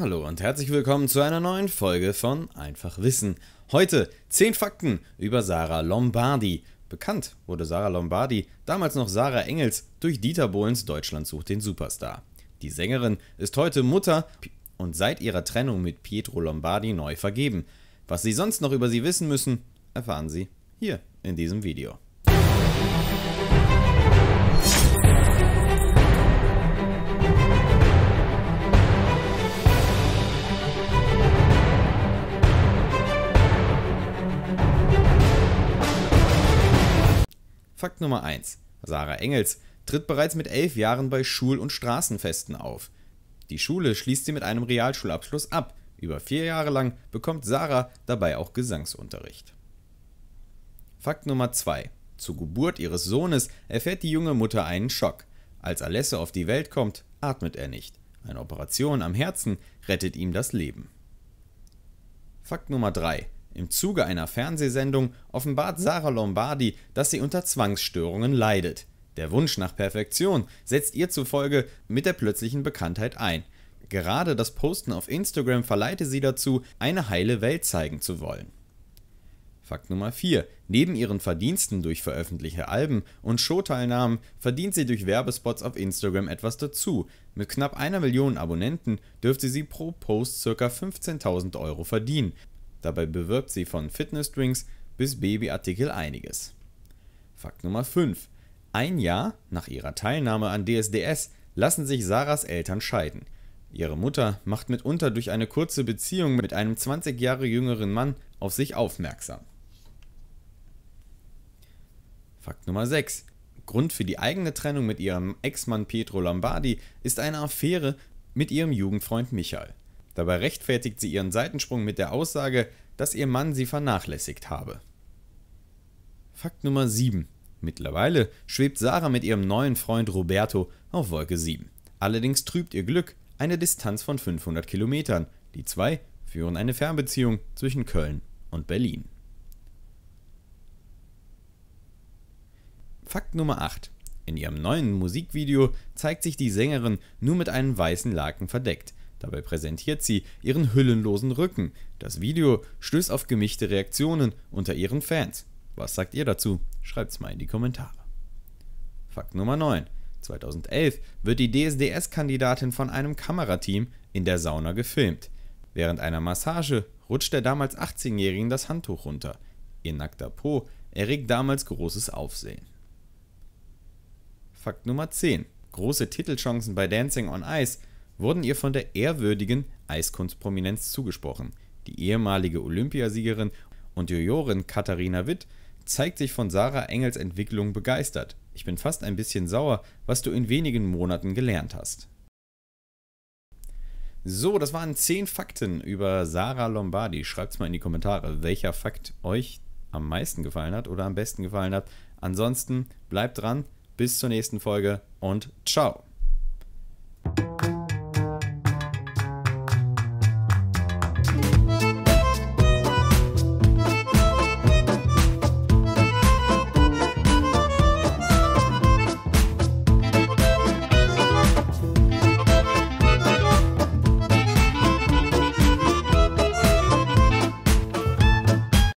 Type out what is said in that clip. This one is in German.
Hallo und herzlich willkommen zu einer neuen Folge von Einfach Wissen. Heute 10 Fakten über Sarah Lombardi. Bekannt wurde Sarah Lombardi, damals noch Sarah Engels, durch Dieter Bohlens Deutschland sucht den Superstar. Die Sängerin ist heute Mutter und seit ihrer Trennung mit Pietro Lombardi neu vergeben. Was Sie sonst noch über sie wissen müssen, erfahren Sie hier in diesem Video. Fakt Nummer 1. Sarah Engels tritt bereits mit elf Jahren bei Schul- und Straßenfesten auf. Die Schule schließt sie mit einem Realschulabschluss ab. Über vier Jahre lang bekommt Sarah dabei auch Gesangsunterricht. Fakt Nummer 2. Zur Geburt ihres Sohnes erfährt die junge Mutter einen Schock. Als Alesse auf die Welt kommt, atmet er nicht. Eine Operation am Herzen rettet ihm das Leben. Fakt Nummer 3. Im Zuge einer Fernsehsendung offenbart Sarah Lombardi, dass sie unter Zwangsstörungen leidet. Der Wunsch nach Perfektion setzt ihr zufolge mit der plötzlichen Bekanntheit ein. Gerade das Posten auf Instagram verleite sie dazu, eine heile Welt zeigen zu wollen. Fakt Nummer 4. Neben ihren Verdiensten durch veröffentlichte Alben und Showteilnahmen verdient sie durch Werbespots auf Instagram etwas dazu. Mit knapp einer Million Abonnenten dürfte sie pro Post ca. 15.000 Euro verdienen, Dabei bewirbt sie von Fitnessdrinks bis Babyartikel einiges. Fakt Nummer 5. Ein Jahr nach ihrer Teilnahme an DSDS lassen sich Sarahs Eltern scheiden. Ihre Mutter macht mitunter durch eine kurze Beziehung mit einem 20 Jahre jüngeren Mann auf sich aufmerksam. Fakt Nummer 6. Grund für die eigene Trennung mit ihrem Ex-Mann Pietro Lombardi ist eine Affäre mit ihrem Jugendfreund Michael. Dabei rechtfertigt sie ihren Seitensprung mit der Aussage, dass ihr Mann sie vernachlässigt habe. Fakt Nummer 7. Mittlerweile schwebt Sarah mit ihrem neuen Freund Roberto auf Wolke 7. Allerdings trübt ihr Glück eine Distanz von 500 Kilometern. Die zwei führen eine Fernbeziehung zwischen Köln und Berlin. Fakt Nummer 8. In ihrem neuen Musikvideo zeigt sich die Sängerin nur mit einem weißen Laken verdeckt. Dabei präsentiert sie ihren hüllenlosen Rücken. Das Video stößt auf gemischte Reaktionen unter ihren Fans. Was sagt ihr dazu? Schreibt's mal in die Kommentare. Fakt Nummer 9. 2011 wird die DSDS-Kandidatin von einem Kamerateam in der Sauna gefilmt. Während einer Massage rutscht der damals 18-Jährigen das Handtuch runter. Ihr nackter Po erregt damals großes Aufsehen. Fakt Nummer 10. Große Titelchancen bei Dancing on Ice wurden ihr von der ehrwürdigen Eiskunstprominenz zugesprochen. Die ehemalige Olympiasiegerin und Jurorin Katharina Witt zeigt sich von Sarah Engels Entwicklung begeistert. Ich bin fast ein bisschen sauer, was du in wenigen Monaten gelernt hast. So, das waren 10 Fakten über Sarah Lombardi. Schreibt es mal in die Kommentare, welcher Fakt euch am meisten gefallen hat oder am besten gefallen hat. Ansonsten bleibt dran, bis zur nächsten Folge und ciao.